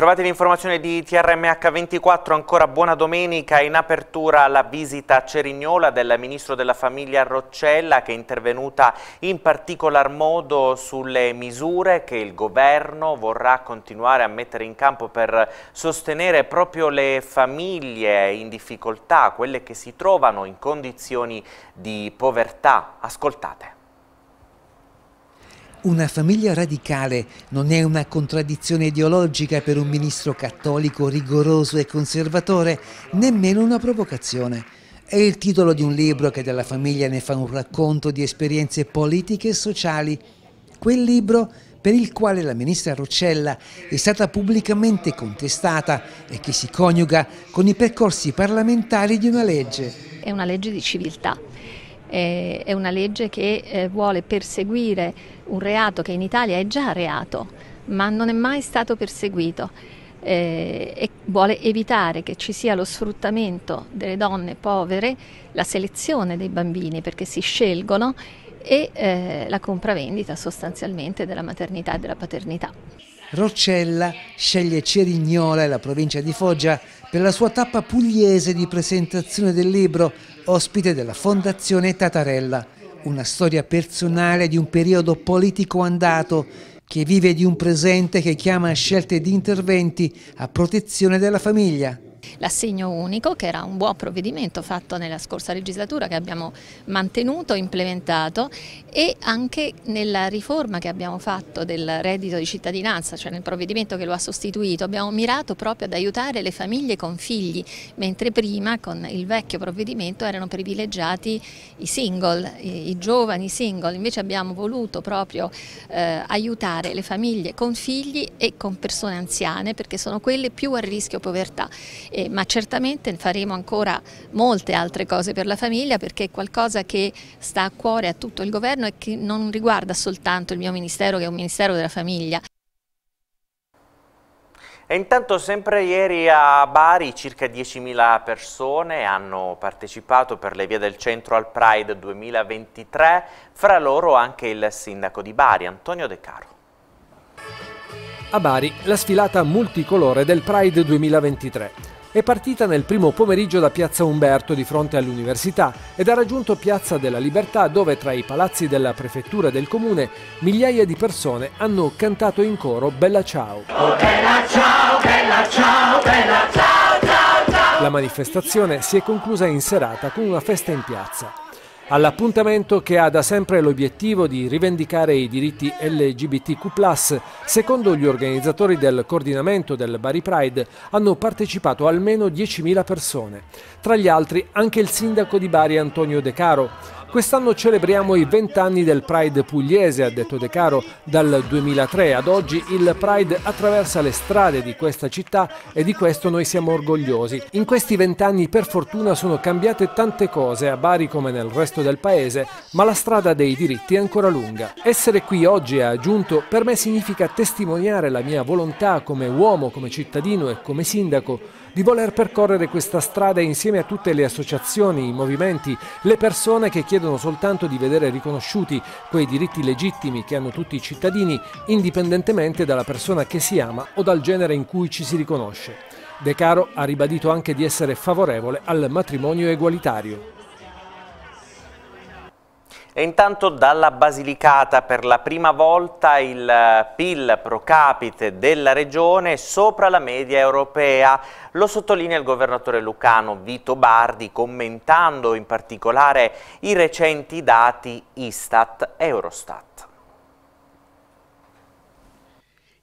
Trovate l'informazione di TRMH24, ancora buona domenica, in apertura la visita a Cerignola del Ministro della Famiglia Roccella che è intervenuta in particolar modo sulle misure che il Governo vorrà continuare a mettere in campo per sostenere proprio le famiglie in difficoltà, quelle che si trovano in condizioni di povertà. Ascoltate. Una famiglia radicale non è una contraddizione ideologica per un ministro cattolico rigoroso e conservatore, nemmeno una provocazione. È il titolo di un libro che della famiglia ne fa un racconto di esperienze politiche e sociali. Quel libro per il quale la ministra Roccella è stata pubblicamente contestata e che si coniuga con i percorsi parlamentari di una legge. È una legge di civiltà è una legge che eh, vuole perseguire un reato che in Italia è già reato, ma non è mai stato perseguito. Eh, e vuole evitare che ci sia lo sfruttamento delle donne povere, la selezione dei bambini perché si scelgono e eh, la compravendita sostanzialmente della maternità e della paternità. Roccella sceglie Cerignola e la provincia di Foggia per la sua tappa pugliese di presentazione del libro, ospite della Fondazione Tatarella, una storia personale di un periodo politico andato che vive di un presente che chiama a scelte di interventi a protezione della famiglia. L'assegno unico, che era un buon provvedimento fatto nella scorsa legislatura che abbiamo mantenuto, implementato e anche nella riforma che abbiamo fatto del reddito di cittadinanza, cioè nel provvedimento che lo ha sostituito, abbiamo mirato proprio ad aiutare le famiglie con figli, mentre prima con il vecchio provvedimento erano privilegiati i single, i, i giovani single, invece abbiamo voluto proprio eh, aiutare le famiglie con figli e con persone anziane perché sono quelle più a rischio povertà eh, ma certamente faremo ancora molte altre cose per la famiglia perché è qualcosa che sta a cuore a tutto il governo e che non riguarda soltanto il mio ministero che è un ministero della famiglia. E intanto sempre ieri a Bari circa 10.000 persone hanno partecipato per le vie del centro al Pride 2023, fra loro anche il sindaco di Bari, Antonio De Caro. A Bari la sfilata multicolore del Pride 2023 è partita nel primo pomeriggio da Piazza Umberto di fronte all'università ed ha raggiunto Piazza della Libertà dove tra i palazzi della prefettura e del comune migliaia di persone hanno cantato in coro Bella Ciao. Oh, bella ciao, bella ciao, bella ciao, ciao, ciao. La manifestazione si è conclusa in serata con una festa in piazza all'appuntamento che ha da sempre l'obiettivo di rivendicare i diritti LGBTQ+, secondo gli organizzatori del coordinamento del Bari Pride hanno partecipato almeno 10.000 persone, tra gli altri anche il sindaco di Bari Antonio De Caro, Quest'anno celebriamo i vent'anni del Pride pugliese, ha detto De Caro. Dal 2003 ad oggi il Pride attraversa le strade di questa città e di questo noi siamo orgogliosi. In questi vent'anni per fortuna sono cambiate tante cose a Bari come nel resto del paese, ma la strada dei diritti è ancora lunga. Essere qui oggi, ha aggiunto, per me significa testimoniare la mia volontà come uomo, come cittadino e come sindaco di voler percorrere questa strada insieme a tutte le associazioni, i movimenti, le persone che chiedono soltanto di vedere riconosciuti quei diritti legittimi che hanno tutti i cittadini, indipendentemente dalla persona che si ama o dal genere in cui ci si riconosce. De Caro ha ribadito anche di essere favorevole al matrimonio egualitario. E intanto dalla Basilicata per la prima volta il eh, PIL pro capite della regione sopra la media europea. Lo sottolinea il governatore lucano Vito Bardi commentando in particolare i recenti dati Istat Eurostat.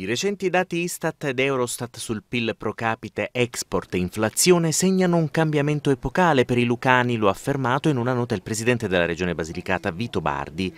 I recenti dati Istat ed Eurostat sul PIL pro capite, export e inflazione segnano un cambiamento epocale per i lucani, lo ha affermato in una nota il presidente della regione Basilicata Vito Bardi.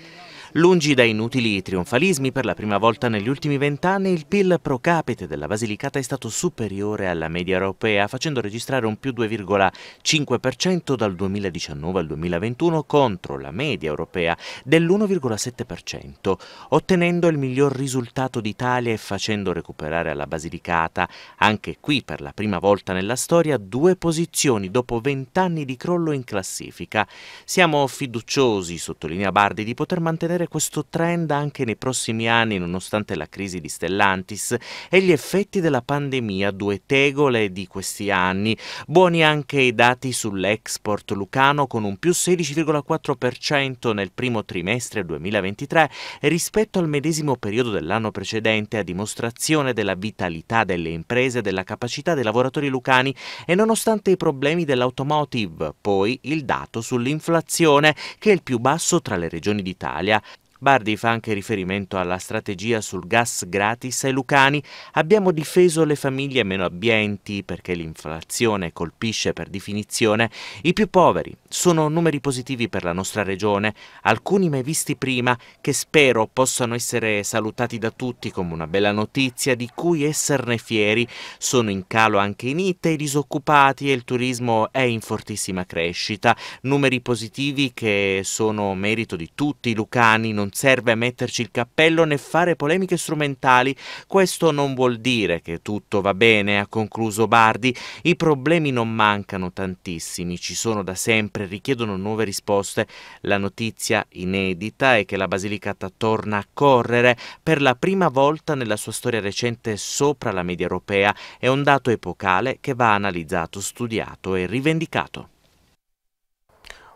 Lungi da inutili trionfalismi, per la prima volta negli ultimi vent'anni il PIL pro capite della Basilicata è stato superiore alla media europea, facendo registrare un più 2,5% dal 2019 al 2021 contro la media europea dell'1,7%, ottenendo il miglior risultato d'Italia e facendo recuperare alla Basilicata, anche qui per la prima volta nella storia, due posizioni dopo vent'anni di crollo in classifica. Siamo fiduciosi, sottolinea Bardi, di poter mantenere riprendere questo trend anche nei prossimi anni nonostante la crisi di Stellantis e gli effetti della pandemia, due tegole di questi anni. Buoni anche i dati sull'export lucano con un più 16,4% nel primo trimestre 2023 rispetto al medesimo periodo dell'anno precedente a dimostrazione della vitalità delle imprese e della capacità dei lavoratori lucani e nonostante i problemi dell'automotive. Poi il dato sull'inflazione che è il più basso tra le regioni d'Italia Bardi fa anche riferimento alla strategia sul gas gratis ai lucani. Abbiamo difeso le famiglie meno abbienti perché l'inflazione colpisce per definizione i più poveri. Sono numeri positivi per la nostra regione, alcuni mai visti prima, che spero possano essere salutati da tutti come una bella notizia di cui esserne fieri. Sono in calo anche in NIT, i disoccupati e il turismo è in fortissima crescita. Numeri positivi che sono merito di tutti i lucani, non non serve metterci il cappello né fare polemiche strumentali. Questo non vuol dire che tutto va bene, ha concluso Bardi. I problemi non mancano tantissimi, ci sono da sempre, richiedono nuove risposte. La notizia inedita è che la Basilicata torna a correre per la prima volta nella sua storia recente sopra la media europea. È un dato epocale che va analizzato, studiato e rivendicato.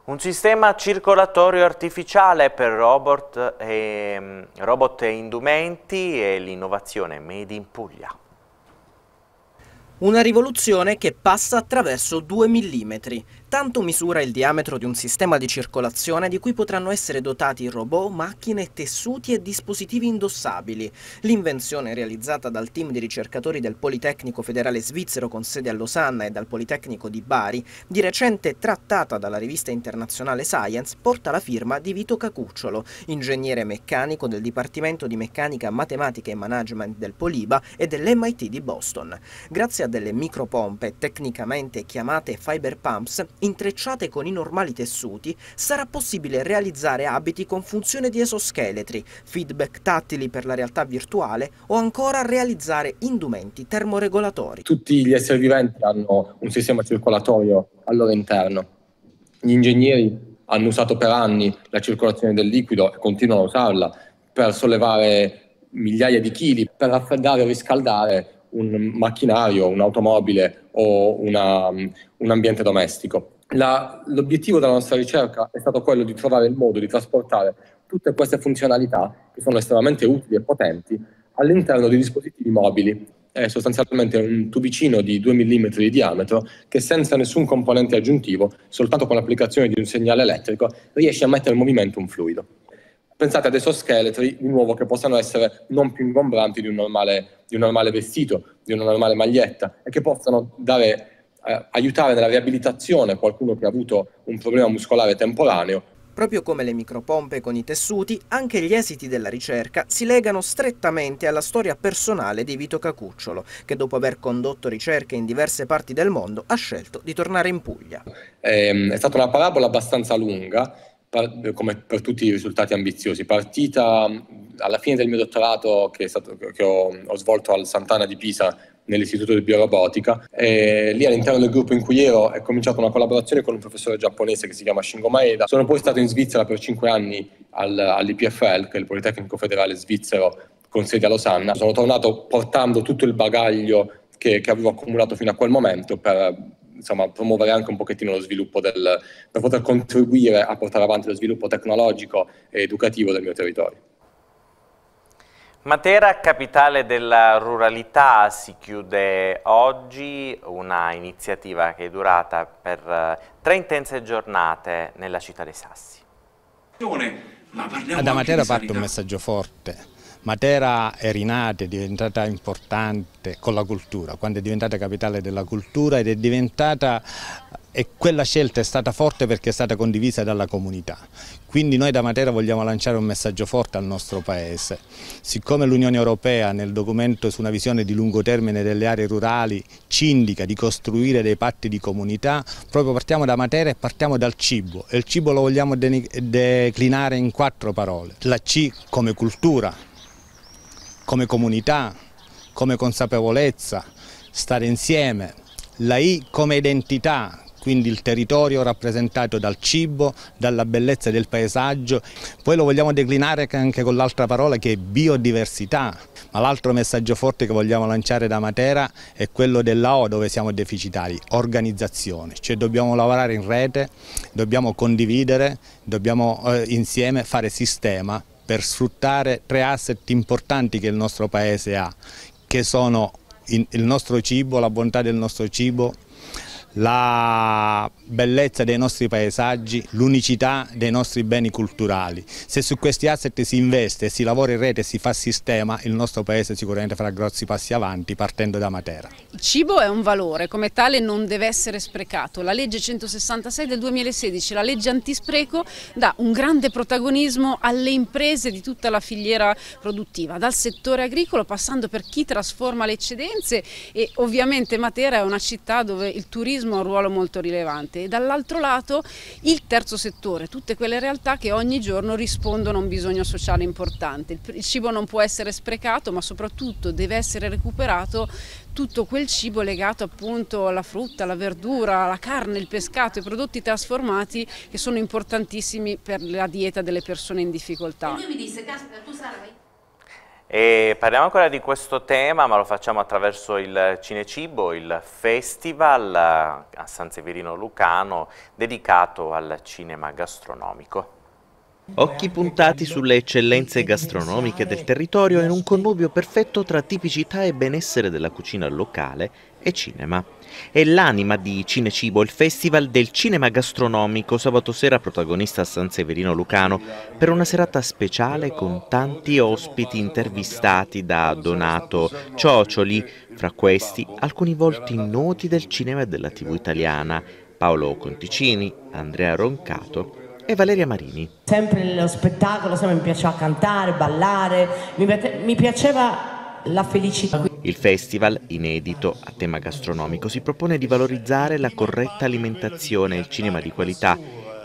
Un sistema circolatorio artificiale per robot e, mm, robot e indumenti e l'innovazione Made in Puglia. Una rivoluzione che passa attraverso due millimetri. Tanto misura il diametro di un sistema di circolazione di cui potranno essere dotati robot, macchine, tessuti e dispositivi indossabili. L'invenzione realizzata dal team di ricercatori del Politecnico Federale Svizzero con sede a Losanna e dal Politecnico di Bari, di recente trattata dalla rivista internazionale Science, porta la firma di Vito Cacucciolo, ingegnere meccanico del Dipartimento di Meccanica, Matematica e Management del Poliba e dell'MIT di Boston. Grazie a delle micropompe tecnicamente chiamate fiber pumps, intrecciate con i normali tessuti, sarà possibile realizzare abiti con funzione di esoscheletri, feedback tattili per la realtà virtuale o ancora realizzare indumenti termoregolatori. Tutti gli esseri viventi hanno un sistema circolatorio al loro interno. Gli ingegneri hanno usato per anni la circolazione del liquido e continuano a usarla per sollevare migliaia di chili, per raffreddare o riscaldare un macchinario, un'automobile o una, mm, un ambiente domestico la, l'obiettivo della nostra ricerca è stato quello di trovare il modo di trasportare tutte queste funzionalità, che sono estremamente utili e potenti, all'interno di dispositivi mobili. È sostanzialmente un tubicino di 2 mm di diametro che senza nessun componente aggiuntivo, soltanto con l'applicazione di un segnale elettrico, riesce a mettere in movimento un fluido. Pensate ad esoscheletri di nuovo che possano essere non più ingombranti di un normale, di un normale vestito, di una normale maglietta e che possano dare eh, aiutare nella riabilitazione qualcuno che ha avuto un problema muscolare temporaneo. Proprio come le micropompe con i tessuti, anche gli esiti della ricerca si legano strettamente alla storia personale di Vito Cacucciolo, che dopo aver condotto ricerche in diverse parti del mondo ha scelto di tornare in Puglia. Ehm, è, stata una parabola abbastanza lunga, come per tutti i risultati ambiziosi, partita alla fine del mio dottorato che, stato, che ho, ho svolto al Sant'Anna di Pisa nell'istituto di biorobotica e lì all'interno del gruppo in cui ero è cominciata una collaborazione con un professore giapponese che si chiama Shingo Maeda. Sono poi stato in Svizzera per 5 anni al, all'IPFL, che è il Politecnico Federale Svizzero con sede a Losanna. Sono tornato portando tutto il bagaglio che, che avevo accumulato fino a quel momento per insomma, promuovere anche un pochettino lo sviluppo del, per poter contribuire a portare avanti lo sviluppo tecnologico e educativo del mio territorio. Matera, capitale della ruralità, si chiude oggi una iniziativa che è durata per eh, tre intense giornate nella città dei Sassi. Ah, da Matera parte un messaggio forte. Matera è rinata, è diventata importante con la cultura, quando è diventata capitale della cultura ed è diventata e quella scelta è stata forte perché è stata condivisa dalla comunità. Quindi noi da Matera vogliamo lanciare un messaggio forte al nostro Paese. Siccome l'Unione Europea nel documento su una visione di lungo termine delle aree rurali ci indica di costruire dei patti di comunità, proprio partiamo da Matera e partiamo dal cibo. E il cibo lo vogliamo declinare in quattro parole. La C come cultura, come comunità, come consapevolezza, stare insieme. La I come identità, quindi il territorio rappresentato dal cibo, dalla bellezza del paesaggio. Poi lo vogliamo declinare anche con l'altra parola che è biodiversità, ma l'altro messaggio forte che vogliamo lanciare da Matera è quello della O dove siamo deficitari, organizzazione, cioè dobbiamo lavorare in rete, dobbiamo condividere, dobbiamo eh, insieme fare sistema per sfruttare tre asset importanti che il nostro paese ha, che sono il nostro cibo, la bontà del nostro cibo, la bellezza dei nostri paesaggi, l'unicità dei nostri beni culturali. Se su questi asset si investe, si lavora in rete, si fa sistema, il nostro paese sicuramente farà grossi passi avanti partendo da Matera. Il cibo è un valore, come tale non deve essere sprecato. La legge 166 del 2016, la legge antispreco, dà un grande protagonismo alle imprese di tutta la filiera produttiva, dal settore agricolo passando per chi trasforma le eccedenze e ovviamente Matera è una città dove il turismo turismo ha un ruolo molto rilevante e dall'altro lato il terzo settore, tutte quelle realtà che ogni giorno rispondono a un bisogno sociale importante. Il cibo non può essere sprecato ma soprattutto deve essere recuperato tutto quel cibo legato appunto alla frutta, alla verdura, alla carne, il pescato, i prodotti trasformati che sono importantissimi per la dieta delle persone in difficoltà. E parliamo ancora di questo tema, ma lo facciamo attraverso il Cinecibo, il festival eh, a San Severino Lucano dedicato al cinema gastronomico. Occhi puntati sulle eccellenze gastronomiche del territorio in un connubio perfetto tra tipicità e benessere della cucina locale e cinema. È l'anima di Cinecibo, il festival del cinema gastronomico, sabato sera protagonista a San Severino Lucano, per una serata speciale con tanti ospiti intervistati da Donato Ciocioli, fra questi alcuni volti noti del cinema e della tv italiana, Paolo Conticini, Andrea Roncato e Valeria Marini. Sempre nello spettacolo, sempre mi piaceva cantare, ballare, mi piaceva la felicità. Il festival, inedito a tema gastronomico, si propone di valorizzare la corretta alimentazione e il cinema di qualità.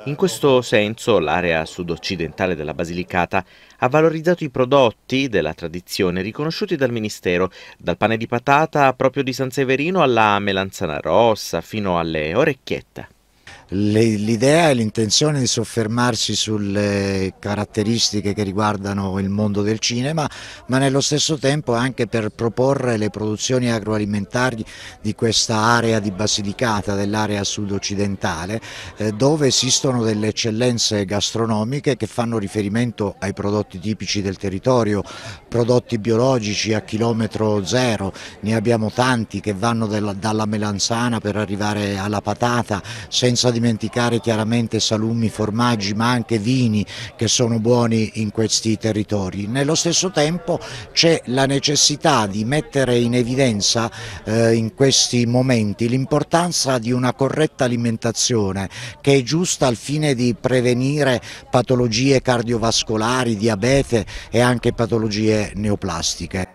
In questo senso l'area sud-occidentale della Basilicata ha valorizzato i prodotti della tradizione riconosciuti dal Ministero, dal pane di patata proprio di San Severino alla melanzana rossa fino alle orecchiette. L'idea e l'intenzione di soffermarsi sulle caratteristiche che riguardano il mondo del cinema, ma nello stesso tempo anche per proporre le produzioni agroalimentari di questa area di Basilicata, dell'area sud-occidentale, eh, dove esistono delle eccellenze gastronomiche che fanno riferimento ai prodotti tipici del territorio, prodotti biologici a chilometro zero, ne abbiamo tanti che vanno dalla melanzana per arrivare alla patata, senza di dimenticare chiaramente salumi, formaggi ma anche vini che sono buoni in questi territori. Nello stesso tempo c'è la necessità di mettere in evidenza eh, in questi momenti l'importanza di una corretta alimentazione che è giusta al fine di prevenire patologie cardiovascolari, diabete e anche patologie neoplastiche.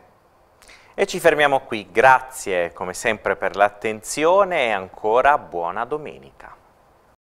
E ci fermiamo qui, grazie come sempre per l'attenzione e ancora buona domenica.